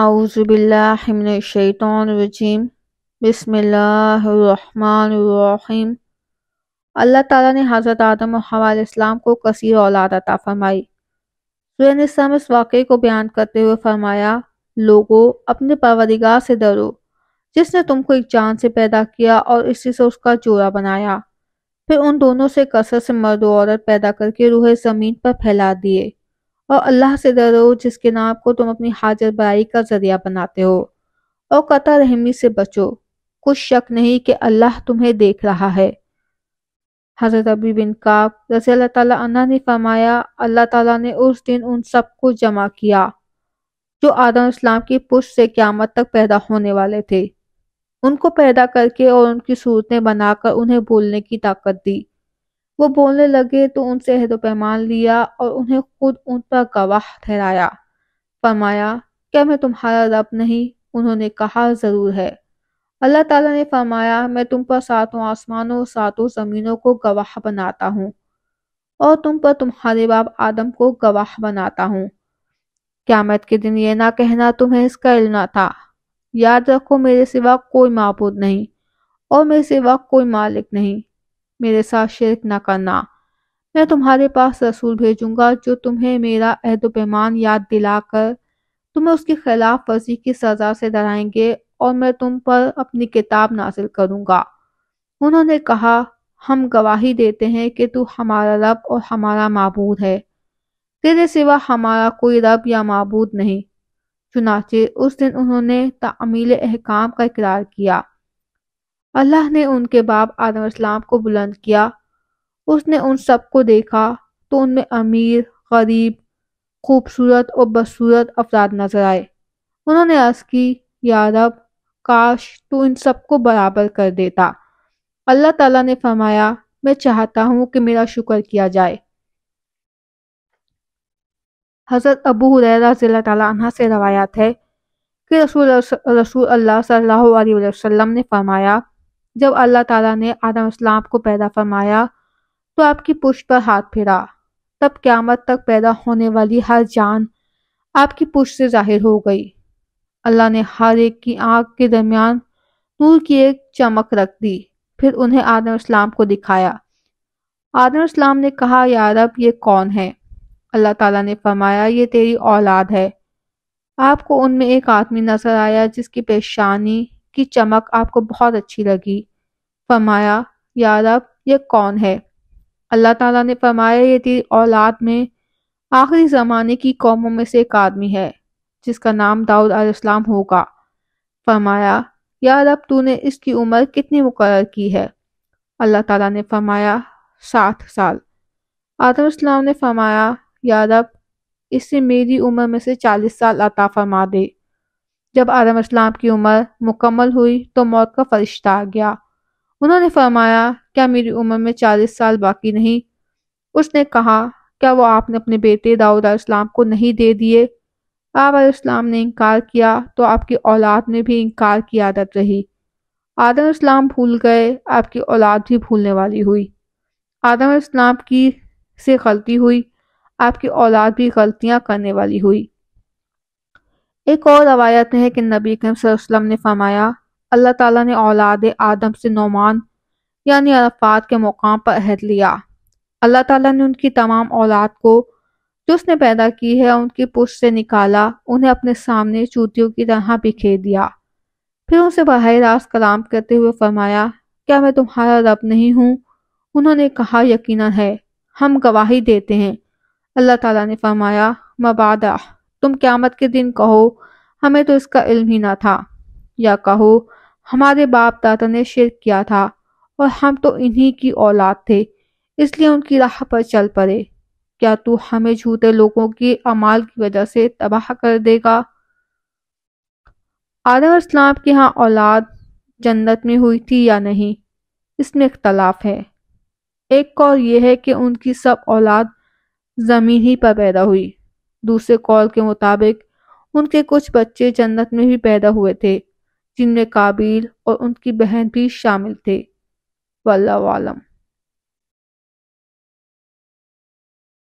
आउज़बिल्लिमिनशैतरजीम बसमीम अल्लाह ताला ने हज़रत आदम और को कसी औलाद अता फरमाई सूर्यसा इस्लाम इस वाक़े को बयान करते हुए फरमाया लोगो अपने परवरिगार से डरो जिसने तुमको एक जान से पैदा किया और इसी से उसका जोड़ा बनाया फिर उन दोनों से कसर से मर्द औरत पैदा करके रूह ज़मीन पर फैला दिए और अल्लाह से डरो जिसके नाम को तुम अपनी हाजिर बराई का जरिया बनाते हो और कता रहमी से बचो कुछ शक नहीं कि अल्लाह तुम्हें देख रहा है हजरत अबी बिन काब रसी अल्लाह तला ने फरमाया अल्लाह तला ने उस दिन उन सबको जमा किया जो आदम इस्लाम की पुष्ट से क्यामत तक पैदा होने वाले थे उनको पैदा करके और उनकी सूरतें बनाकर उन्हें बोलने की ताकत दी वो बोलने लगे तो उनसे अहद तो पैमान लिया और उन्हें खुद उन पर गवाह ठहराया फरमाया क्या मैं तुम्हारा रब नहीं उन्होंने कहा ज़रूर है अल्लाह ताला ने फरमाया मैं तुम पर सातों आसमानों और सातों ज़मीनों को गवाह बनाता हूँ और तुम पर तुम्हारे बाप आदम को गवाह बनाता हूँ क्यामत के दिन ये ना कहना तुम्हें इसका इल्म था याद रखो मेरे सिवा कोई मबूद नहीं और मेरे सिवा कोई मालिक नहीं मेरे साथ शिरक न करना मैं तुम्हारे पास रसूल भेजूंगा जो तुम्हें मेरा अहद पैमान याद दिलाकर तुम्हें उसके खिलाफ वर्जी की सजा से डराएंगे और मैं तुम पर अपनी किताब नाजिल करूंगा उन्होंने कहा हम गवाही देते हैं कि तू हमारा रब और हमारा मबूद है तेरे सिवा हमारा कोई रब या मबूद नहीं चुनाचे उस दिन उन्होंने तमील अहकाम का इकरार किया अल्लाह ने उनके बाप आदम इस्लाम को बुलंद किया उसने उन सबको देखा तो उनमें अमीर गरीब खूबसूरत और बदसूरत अफराद नजर आए उन्होंने अर्ज की यारब काश तो इन सबको बराबर कर देता अल्लाह ताला ने फरमाया मैं चाहता हूँ कि मेरा शुक्र किया जाए हज़रत अबू हुरैरा जिला तला से रवायात है कि रसूल रसूल अल्लाह सल्लल्लाहु अलैहि वसल्लम ने फरमाया जब अल्लाह ताला ने आदम इस्लाम को पैदा फरमाया तो आपकी पुष्ट पर हाथ फेरा तब क्यामत तक पैदा होने वाली हर जान आपकी पुष्ट से जाहिर हो गई अल्लाह ने हर एक की आंख के दरमियान नूर की एक चमक रख दी फिर उन्हें आदम इस्लाम को दिखाया आदम इस्लाम ने कहा यार अब ये कौन है अल्लाह ताला ने फरमाया ये तेरी औलाद है आपको उनमें एक आदमी नजर आया जिसकी पेशानी की चमक आपको बहुत अच्छी लगी फरमाया या रब ये कौन है अल्लाह ताला ने फरमाया ये तेरी औलाद में आखिरी ज़माने की कौमों में से एक आदमी है जिसका नाम दाऊद आलाम होगा फरमाया या रब तूने इसकी उम्र कितनी मुकर की है अल्लाह ताला ने फरमाया साठ साल आदम इस्लाम ने फरमाया या रब इससे मेरी उम्र में से चालीस साल अता फरमा दे जब आदम इस्लाम की उम्र मुकम्मल हुई तो मौत का फरिश्ता आ गया उन्होंने फरमाया क्या मेरी उम्र में चालीस साल बाकी नहीं उसने कहा क्या वो आपने अपने बेटे दाऊद इस्लाम को नहीं दे दिए आप ने इनकार किया तो आपकी औलाद में भी इनकार की आदत रही आदम इस्लाम भूल गए आपकी औलाद भी भूलने वाली हुई आदम इस्लाम की से गलती हुई आपकी औलाद भी गलतियां करने वाली हुई एक और रवायत में है कि नबी करीम ने फरमाया अल्लाह ताला ने औलाद आदम से नौमान यानी अरफात के मुकाम पर अहद लिया अल्लाह ताला ने उनकी तमाम औलाद को जो उसने पैदा की है उनकी पुष्ट से निकाला उन्हें अपने सामने चूतियों की तरह बिखेर दिया फिर उनसे बाहर रास्त कलाम करते हुए फरमाया क्या मैं तुम्हारा रब नहीं हूँ उन्होंने कहा यकीनन है हम गवाही देते हैं अल्लाह ताला ने फरमाया मबादा तुम क्यामत के दिन कहो हमें तो इसका इल्म ही ना था या कहो हमारे बाप दादा ने शिरक किया था और हम तो इन्हीं की औलाद थे इसलिए उनकी राह पर चल पड़े क्या तू हमें झूठे लोगों के अमाल की वजह से तबाह कर देगा आदम इस्लाम के यहाँ औलाद जन्नत में हुई थी या नहीं इसमें इख्तलाफ है एक कौल यह है कि उनकी सब औलाद ज़मीन ही पर पैदा हुई दूसरे कॉल के मुताबिक उनके कुछ बच्चे जन्नत में भी पैदा हुए थे जिनमें काबिल और उनकी बहन भी शामिल थे वल्लम